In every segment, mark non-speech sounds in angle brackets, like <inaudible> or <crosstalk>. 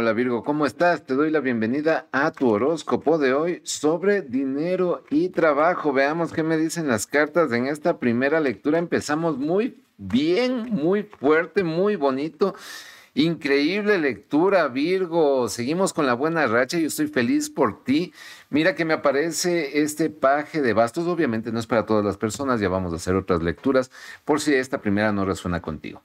Hola Virgo, ¿cómo estás? Te doy la bienvenida a tu horóscopo de hoy sobre dinero y trabajo. Veamos qué me dicen las cartas en esta primera lectura. Empezamos muy bien, muy fuerte, muy bonito. Increíble lectura, Virgo. Seguimos con la buena racha. Yo estoy feliz por ti. Mira que me aparece este paje de bastos. Obviamente no es para todas las personas. Ya vamos a hacer otras lecturas por si esta primera no resuena contigo.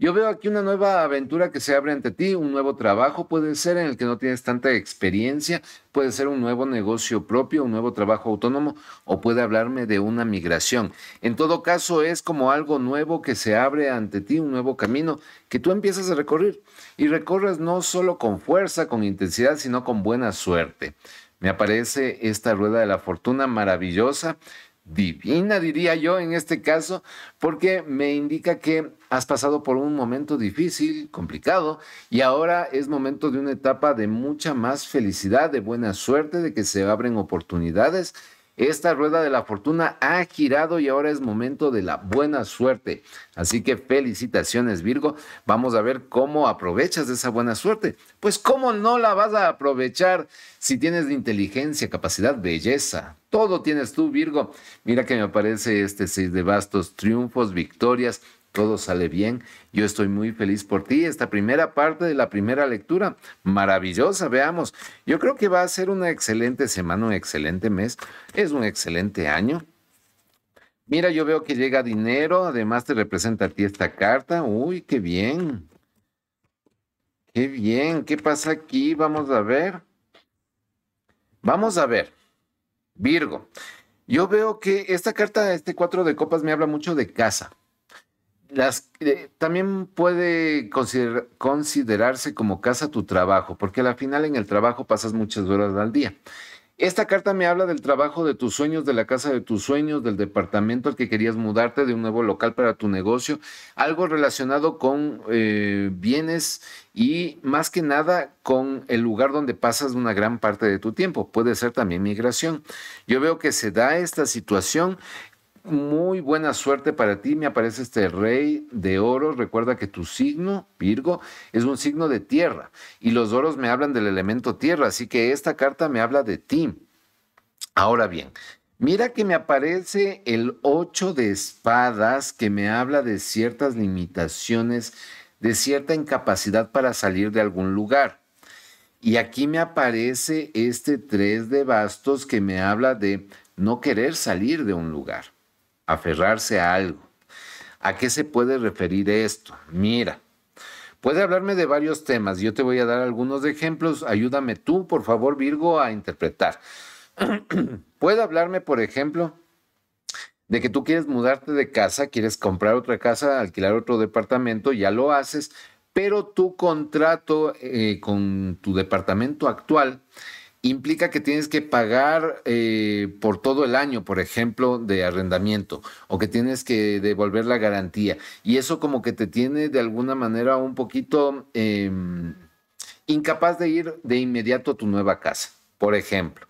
Yo veo aquí una nueva aventura que se abre ante ti, un nuevo trabajo puede ser en el que no tienes tanta experiencia, puede ser un nuevo negocio propio, un nuevo trabajo autónomo o puede hablarme de una migración. En todo caso, es como algo nuevo que se abre ante ti, un nuevo camino que tú empiezas a recorrer y recorres no solo con fuerza, con intensidad, sino con buena suerte. Me aparece esta rueda de la fortuna maravillosa divina, diría yo en este caso, porque me indica que has pasado por un momento difícil, complicado, y ahora es momento de una etapa de mucha más felicidad, de buena suerte, de que se abren oportunidades esta rueda de la fortuna ha girado y ahora es momento de la buena suerte. Así que felicitaciones Virgo. Vamos a ver cómo aprovechas esa buena suerte. Pues cómo no la vas a aprovechar si tienes inteligencia, capacidad, belleza. Todo tienes tú Virgo. Mira que me aparece este seis de bastos, triunfos, victorias todo sale bien. Yo estoy muy feliz por ti. Esta primera parte de la primera lectura, maravillosa, veamos. Yo creo que va a ser una excelente semana, un excelente mes, es un excelente año. Mira, yo veo que llega dinero, además te representa a ti esta carta. Uy, qué bien. Qué bien, ¿qué pasa aquí? Vamos a ver. Vamos a ver. Virgo, yo veo que esta carta, este cuatro de copas, me habla mucho de casa eh, también puede considerarse como casa tu trabajo, porque al final en el trabajo pasas muchas horas al día. Esta carta me habla del trabajo de tus sueños, de la casa de tus sueños, del departamento al que querías mudarte, de un nuevo local para tu negocio, algo relacionado con eh, bienes y más que nada con el lugar donde pasas una gran parte de tu tiempo. Puede ser también migración. Yo veo que se da esta situación muy buena suerte para ti. Me aparece este rey de oros. Recuerda que tu signo, Virgo, es un signo de tierra. Y los oros me hablan del elemento tierra. Así que esta carta me habla de ti. Ahora bien, mira que me aparece el 8 de espadas que me habla de ciertas limitaciones, de cierta incapacidad para salir de algún lugar. Y aquí me aparece este 3 de bastos que me habla de no querer salir de un lugar aferrarse a algo. ¿A qué se puede referir esto? Mira, puede hablarme de varios temas. Yo te voy a dar algunos ejemplos. Ayúdame tú, por favor, Virgo, a interpretar. <clears throat> puede hablarme, por ejemplo, de que tú quieres mudarte de casa, quieres comprar otra casa, alquilar otro departamento, ya lo haces, pero tu contrato eh, con tu departamento actual implica que tienes que pagar eh, por todo el año, por ejemplo, de arrendamiento, o que tienes que devolver la garantía. Y eso como que te tiene de alguna manera un poquito em, incapaz de ir de inmediato a tu nueva casa, por ejemplo.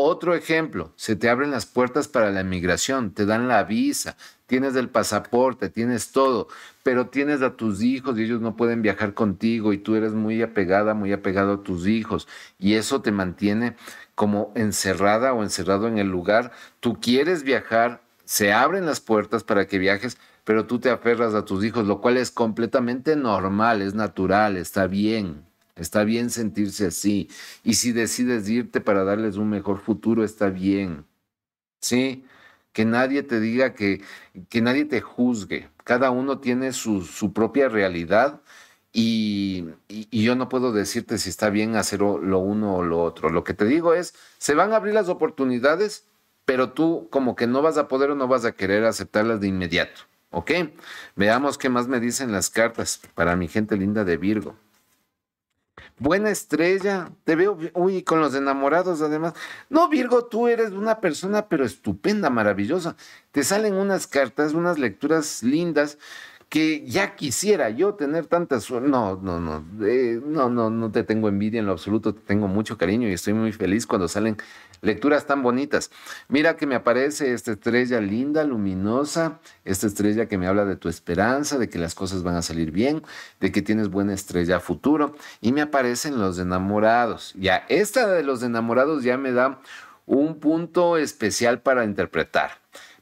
Otro ejemplo, se te abren las puertas para la emigración, te dan la visa, tienes el pasaporte, tienes todo, pero tienes a tus hijos y ellos no pueden viajar contigo y tú eres muy apegada, muy apegado a tus hijos y eso te mantiene como encerrada o encerrado en el lugar. Tú quieres viajar, se abren las puertas para que viajes, pero tú te aferras a tus hijos, lo cual es completamente normal, es natural, está bien. Está bien sentirse así. Y si decides irte para darles un mejor futuro, está bien. ¿Sí? Que nadie te diga que, que nadie te juzgue. Cada uno tiene su, propia realidad y, y, yo no puedo decirte si está bien hacer lo uno o lo otro. Lo que te digo es, se van a abrir las oportunidades, pero tú como que no vas a poder o no vas a querer aceptarlas de inmediato. ¿Ok? Veamos qué más me dicen las cartas para mi gente linda de Virgo. Buena estrella, te veo, uy, con los enamorados además. No, Virgo, tú eres una persona pero estupenda, maravillosa. Te salen unas cartas, unas lecturas lindas que ya quisiera yo tener tanta suerte. No, no, no, eh, no, no, no te tengo envidia en lo absoluto, te tengo mucho cariño y estoy muy feliz cuando salen lecturas tan bonitas. Mira que me aparece esta estrella linda, luminosa, esta estrella que me habla de tu esperanza, de que las cosas van a salir bien, de que tienes buena estrella futuro y me aparecen los enamorados. Ya, esta de los enamorados ya me da un punto especial para interpretar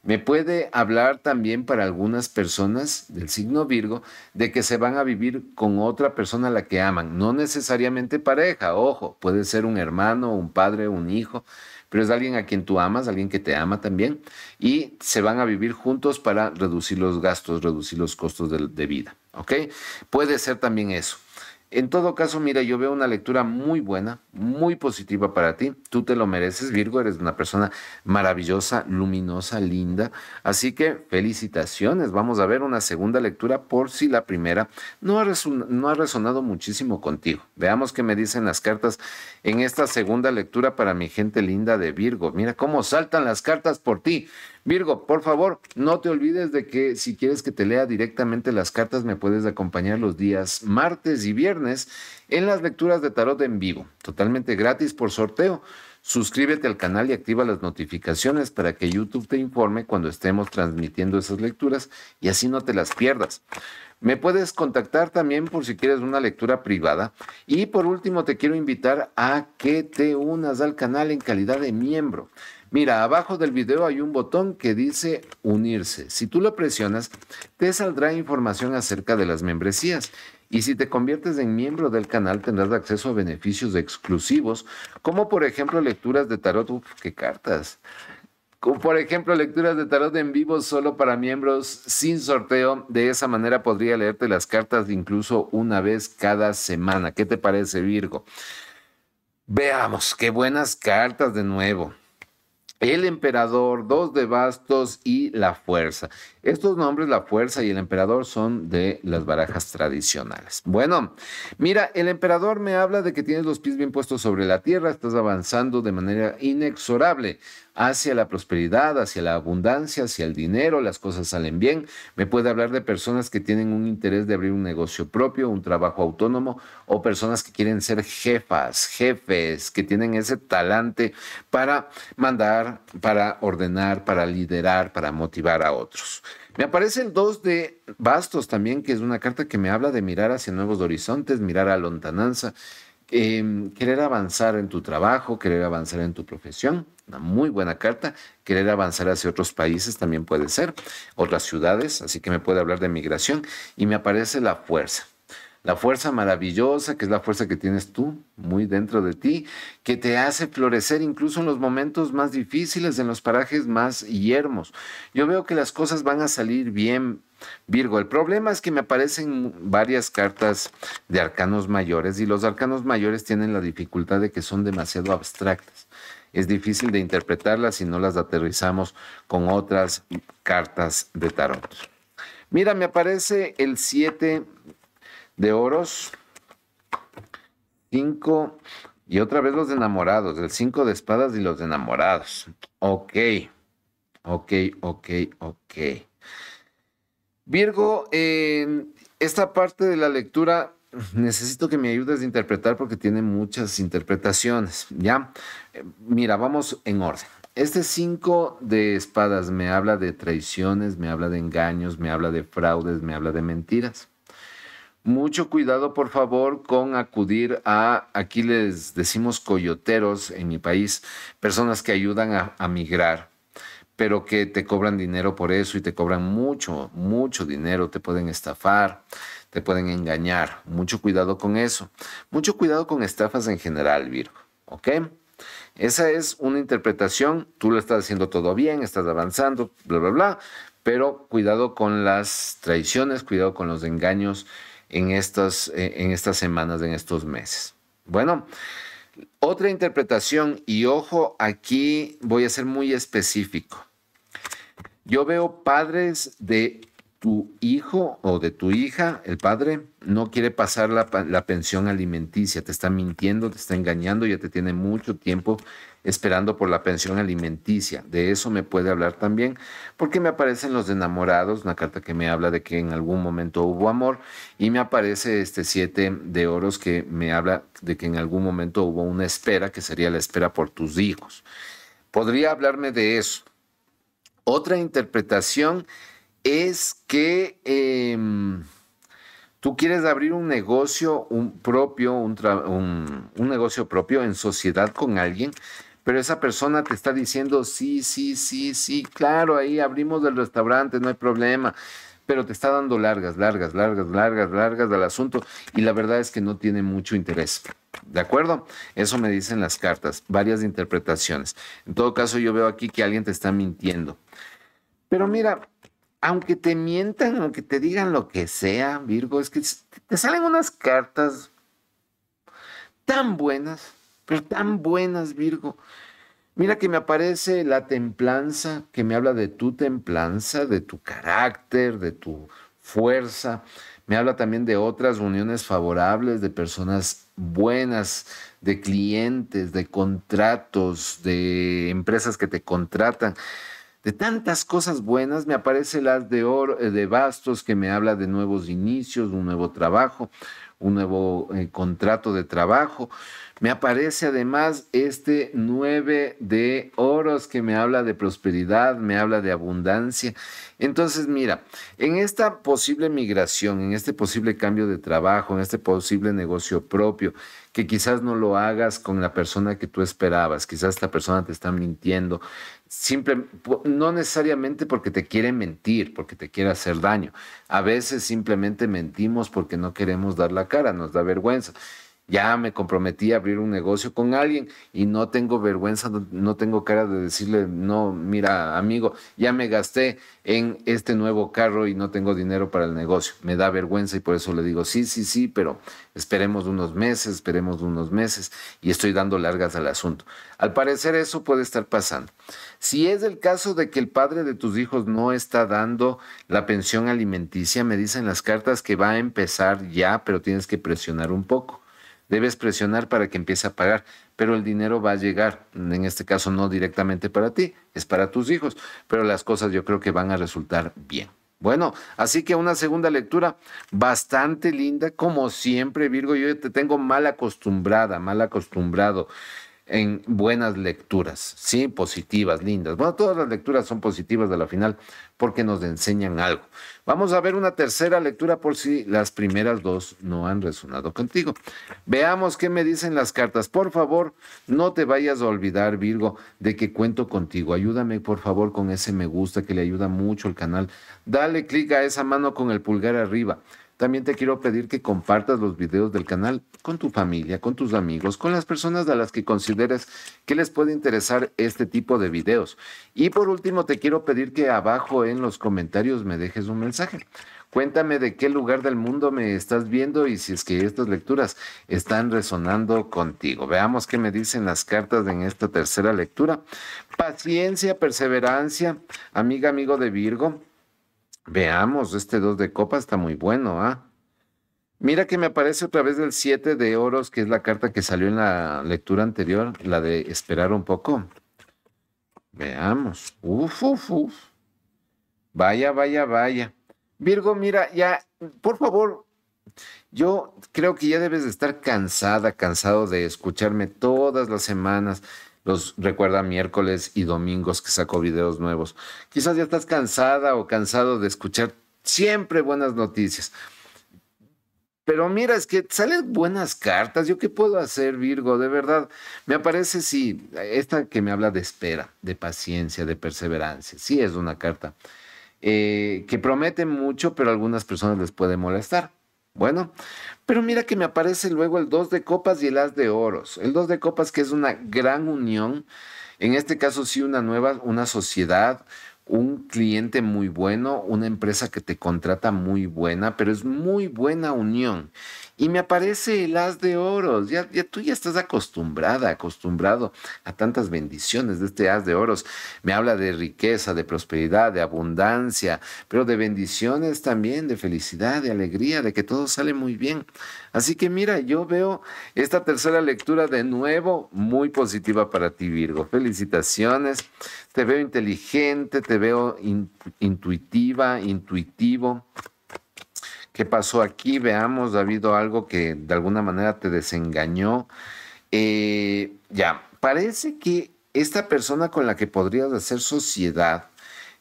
me puede hablar también para algunas personas del signo Virgo de que se van a vivir con otra persona a la que aman, no necesariamente pareja, ojo, puede ser un hermano, un padre, un hijo, pero es alguien a quien tú amas, alguien que te ama también, y se van a vivir juntos para reducir los gastos, reducir los costos de, de vida, ¿ok? Puede ser también eso. En todo caso, mira, yo veo una lectura muy buena, muy positiva para ti. Tú te lo mereces, Virgo, eres una persona maravillosa, luminosa, linda. Así que felicitaciones. Vamos a ver una segunda lectura por si la primera no ha, resonado muchísimo contigo. Veamos qué me dicen las cartas en esta segunda lectura para mi gente linda de Virgo. Mira cómo saltan las cartas por ti. Virgo, por favor, no te olvides de que si quieres que te lea directamente las cartas, me puedes acompañar los días martes y viernes en las lecturas de tarot en vivo, totalmente gratis por sorteo. Suscríbete al canal y activa las notificaciones para que YouTube te informe cuando estemos transmitiendo esas lecturas y así no te las pierdas. Me puedes contactar también por si quieres una lectura privada. Y por último, te quiero invitar a que te unas al canal en calidad de miembro. Mira, abajo del video hay un botón que dice unirse. Si tú lo presionas, te saldrá información acerca de las membresías. Y si te conviertes en miembro del canal, tendrás acceso a beneficios exclusivos, como por ejemplo lecturas de tarot. Uf, qué cartas. Como por ejemplo, lecturas de tarot en vivo solo para miembros sin sorteo. De esa manera podría leerte las cartas incluso una vez cada semana. ¿Qué te parece, Virgo? Veamos, qué buenas cartas de nuevo el emperador, dos de bastos y la fuerza. Estos nombres, la fuerza y el emperador, son de las barajas tradicionales. Bueno, mira, el emperador me habla de que tienes los pies bien puestos sobre la tierra, estás avanzando de manera inexorable hacia la prosperidad, hacia la abundancia, hacia el dinero, las cosas salen bien. Me puede hablar de personas que tienen un interés de abrir un negocio propio, un trabajo autónomo o personas que quieren ser jefas, jefes, que tienen ese talante para mandar para ordenar, para liderar, para motivar a otros. Me aparece el de Bastos también, que es una carta que me habla de mirar hacia nuevos horizontes, mirar a lontananza, em, querer avanzar en tu trabajo, querer avanzar en tu profesión. Una muy buena carta. Querer avanzar hacia otros países también puede ser, otras ciudades, así que me puede hablar de migración. Y me aparece la fuerza la fuerza maravillosa, que es la fuerza que tienes tú muy dentro de ti, que te hace florecer incluso en los momentos más difíciles, en los parajes más yermos. Yo veo que las cosas van a salir bien, Virgo. El problema es que me aparecen varias cartas de arcanos mayores y los arcanos mayores tienen la dificultad de que son demasiado abstractas. Es difícil de interpretarlas si no las aterrizamos con otras cartas de tarot. Mira, me aparece el 7 de oros, cinco, y otra vez los enamorados, el cinco de espadas y los enamorados. Ok, ok, ok, ok. Virgo, en esta parte de la lectura necesito que me ayudes a interpretar porque tiene muchas interpretaciones, ¿ya? Eh, mira, vamos en orden. Este cinco de espadas me habla de traiciones, me habla de engaños, me habla de fraudes, me habla de mentiras. Mucho cuidado, por favor, con acudir a, aquí les decimos coyoteros en mi país, personas que ayudan a, migrar pero que te cobran dinero por eso y te cobran mucho, mucho dinero, te pueden estafar, te pueden engañar. Mucho cuidado con eso. Mucho cuidado con estafas en general, Virgo. ¿Ok? Esa es una interpretación, tú lo estás haciendo todo bien, estás avanzando, bla, bla, bla, pero cuidado con las traiciones, cuidado con los engaños en estas, e, en estas semanas, en estos meses. Bueno, otra interpretación, y ojo, aquí voy a ser muy específico. Yo veo padres de tu hijo o de tu hija, el padre, no quiere pasar la, pensión alimenticia, te está mintiendo, te está engañando, ya te tiene mucho tiempo esperando por la pensión alimenticia. De eso me puede hablar también, porque me aparecen los enamorados, una carta que me habla de que en algún momento hubo amor, y me aparece este siete de oros que me habla de que en algún momento hubo una espera, que sería la espera por tus hijos. Podría hablarme de eso. Otra interpretación es que em, tú quieres abrir un negocio propio, un, un, negocio propio en sociedad con alguien, pero esa persona te está diciendo, sí, sí, sí, sí, claro, ahí abrimos el restaurante, no hay problema, pero te está dando largas, largas, largas, largas, largas del asunto y la verdad es que no tiene mucho interés. ¿De acuerdo? Eso me dicen las cartas, varias interpretaciones. En todo caso, yo veo aquí que alguien te está mintiendo. Pero mira, aunque te mientan, aunque te digan lo que sea, Virgo, es que te salen unas cartas tan buenas, pero tan buenas, Virgo. Mira que me aparece la templanza, que me habla de tu templanza, de tu carácter, de tu fuerza. Me habla también de otras uniones favorables, de personas buenas, de clientes, de contratos, de empresas que te contratan. De tantas cosas buenas me aparece las de, Oro, eh, de Bastos que me habla de nuevos inicios, un nuevo trabajo, un nuevo eh, contrato de trabajo. Me aparece además este nueve de oros que me habla de prosperidad, me habla de abundancia. Entonces, mira, en esta posible migración, en este posible cambio de trabajo, en este posible negocio propio, que quizás no lo hagas con la persona que tú esperabas, quizás esta persona te está mintiendo, no necesariamente porque te quiere mentir, porque te quiere hacer daño. A veces simplemente mentimos porque no queremos dar la cara, nos da vergüenza ya me comprometí a abrir un negocio con alguien y no tengo vergüenza, no, tengo cara de decirle, no, mira, amigo, ya me gasté en este nuevo carro y no tengo dinero para el negocio. Me da vergüenza y por eso le digo, sí, sí, sí, pero esperemos unos meses, esperemos unos meses y estoy dando largas al asunto. Al parecer eso puede estar pasando. Si es el caso de que el padre de tus hijos no está dando la pensión alimenticia, me dicen las cartas que va a empezar ya, pero tienes que presionar un poco debes presionar para que empiece a pagar, pero el dinero va a llegar, en este caso no directamente para ti, es para tus hijos, pero las cosas yo creo que van a resultar bien. Bueno, así que una segunda lectura bastante linda, como siempre, Virgo, yo te tengo mal acostumbrada, mal acostumbrado en buenas lecturas, ¿sí? Positivas, lindas. Bueno, todas las lecturas son positivas de la final porque nos enseñan algo. Vamos a ver una tercera lectura por si las primeras dos no han resonado contigo. Veamos qué me dicen las cartas. Por favor, no te vayas a olvidar, Virgo, de que cuento contigo. Ayúdame, por favor, con ese me gusta que le ayuda mucho el canal. Dale clic a esa mano con el pulgar arriba. También te quiero pedir que compartas los videos del canal con tu familia, con tus amigos, con las personas a las que consideres que les puede interesar este tipo de videos. Y por último, te quiero pedir que abajo en los comentarios me dejes un mensaje. Cuéntame de qué lugar del mundo me estás viendo y si es que estas lecturas están resonando contigo. Veamos qué me dicen las cartas en esta tercera lectura. Paciencia, perseverancia, amiga, amigo de Virgo Veamos, este 2 de copa está muy bueno, ¿ah? Mira que me aparece otra vez el 7 de oros, que es la carta que salió en la lectura anterior, la de esperar un poco. Veamos. Vaya, vaya, vaya. Virgo, mira, ya, por favor, yo creo que ya debes de estar cansada, cansado de escucharme todas las semanas los recuerda miércoles y domingos que saco videos nuevos. Quizás ya estás cansada o cansado de escuchar siempre buenas noticias. Pero mira, es que salen buenas cartas. ¿Yo qué puedo hacer, Virgo? De verdad, me aparece, sí, esta que me habla de espera, de paciencia, de perseverancia. Sí, es una carta eh, que promete mucho, pero algunas personas les puede molestar. Bueno, pero mira que me aparece luego el 2 de copas y el as de oros. El 2 de copas que es una gran unión, en este caso sí una nueva, una sociedad, un cliente muy bueno, una empresa que te contrata muy buena, pero es muy buena unión y me aparece el haz de oros. Ya, ya, tú ya estás acostumbrada, acostumbrado a tantas bendiciones de este haz de oros. Me habla de riqueza, de prosperidad, de abundancia, pero de bendiciones también, de felicidad, de alegría, de que todo sale muy bien. Así que mira, yo veo esta tercera lectura de nuevo muy positiva para ti, Virgo. Felicitaciones. Te veo inteligente, te veo intuitiva, intuitivo qué pasó aquí, veamos, ha habido algo que de alguna manera te desengañó. Eh, ya, parece que esta persona con la que podrías hacer sociedad,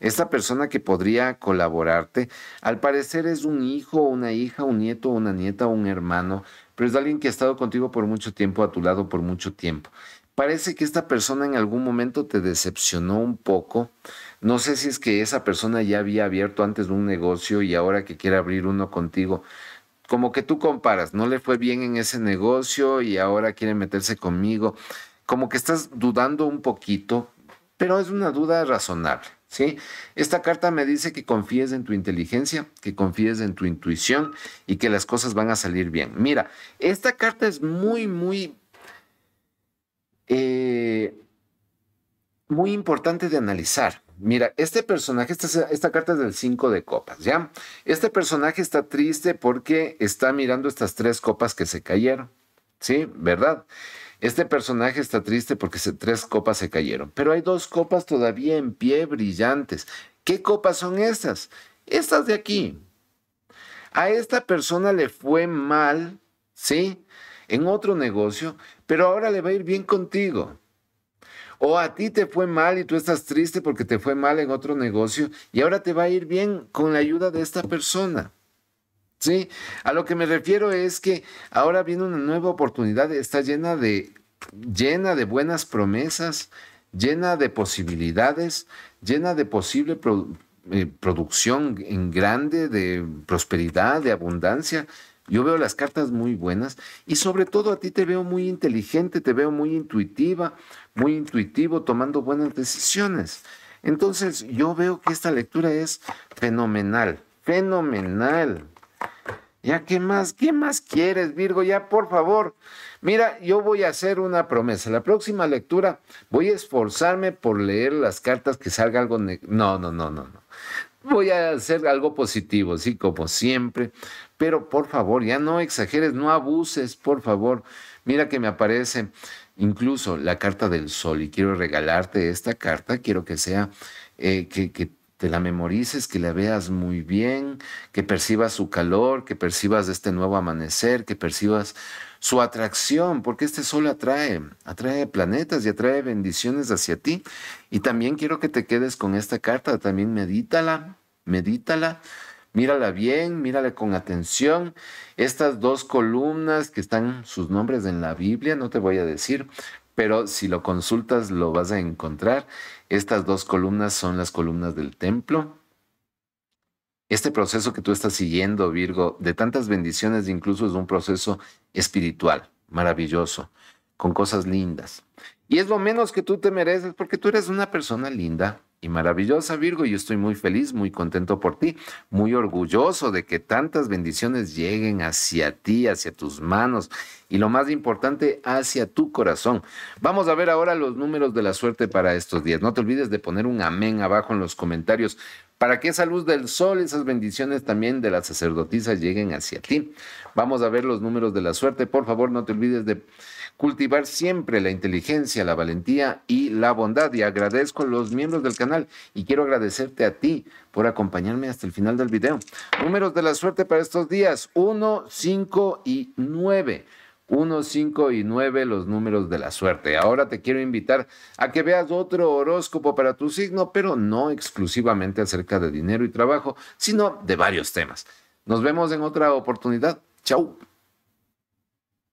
esta persona que podría colaborarte, al parecer es un hijo, una hija, un nieto, una nieta, un hermano, pero es alguien que ha estado contigo por mucho tiempo, a tu lado por mucho tiempo parece que esta persona en algún momento te decepcionó un poco. No sé si es que esa persona ya había abierto antes un negocio y ahora que quiere abrir uno contigo. Como que tú comparas, no le fue bien en ese negocio y ahora quiere meterse conmigo. Como que estás dudando un poquito, pero es una duda razonable. ¿Sí? Esta carta me dice que confíes en tu inteligencia, que confíes en tu intuición y que las cosas van a salir bien. Mira, esta carta es muy, muy eh, muy importante de analizar. Mira, este personaje, esta, esta carta es del 5 de copas, ¿ya? Este personaje está triste porque está mirando estas tres copas que se cayeron, ¿sí? ¿Verdad? Este personaje está triste porque se, tres copas se cayeron, pero hay dos copas todavía en pie brillantes. ¿Qué copas son estas? Estas de aquí. A esta persona le fue mal, ¿sí? En otro negocio, pero ahora le va a ir bien contigo. O a ti te fue mal y tú estás triste porque te fue mal en otro negocio y ahora te va a ir bien con la ayuda de esta persona. ¿Sí? A lo que me refiero es que ahora viene una nueva oportunidad, está llena de, llena de buenas promesas, llena de posibilidades, llena de posible eh, producción en grande, de prosperidad, de abundancia. Yo veo las cartas muy buenas y sobre todo a ti te veo muy inteligente, te veo muy intuitiva, muy intuitivo, tomando buenas decisiones. Entonces yo veo que esta lectura es fenomenal, fenomenal. Ya, ¿qué más? ¿Qué más quieres, Virgo? Ya, por favor. Mira, yo voy a hacer una promesa. La próxima lectura voy a esforzarme por leer las cartas que salga algo... No, no, no, no, no voy a hacer algo positivo, sí, como siempre, pero por favor, ya no exageres, no abuses, por favor. Mira que me aparece incluso la carta del sol y quiero regalarte esta carta, quiero que sea, eh, que, que, te la memorices, que la veas muy bien, que percibas su calor, que percibas este nuevo amanecer, que percibas su atracción, porque este sol atrae, atrae planetas y atrae bendiciones hacia ti. Y también quiero que te quedes con esta carta, también medítala, medítala. Mírala bien, mírala con atención. Estas dos columnas que están sus nombres en la Biblia, no te voy a decir, pero si lo consultas lo vas a encontrar. Estas dos columnas son las columnas del templo. Este proceso que tú estás siguiendo, Virgo, de tantas bendiciones, incluso es un proceso espiritual, maravilloso, con cosas lindas. Y es lo menos que tú te mereces porque tú eres una persona linda, y maravillosa, Virgo, y yo estoy muy feliz, muy contento por ti, muy orgulloso de que tantas bendiciones lleguen hacia ti, hacia tus manos y lo más importante, hacia tu corazón. Vamos a ver ahora los números de la suerte para estos días. No te olvides de poner un amén abajo en los comentarios para que esa luz del sol, esas bendiciones también de la sacerdotisa lleguen hacia ti. Vamos a ver los números de la suerte. Por favor, no te olvides de cultivar siempre la inteligencia, la valentía y la bondad. Y agradezco a los miembros del canal y quiero agradecerte a ti por acompañarme hasta el final del video. Números de la suerte para estos días, 1, 5 y 9. 1, 5 y 9 los números de la suerte. Ahora te quiero invitar a que veas otro horóscopo para tu signo, pero no exclusivamente acerca de dinero y trabajo, sino de varios temas. Nos vemos en otra oportunidad. Chau.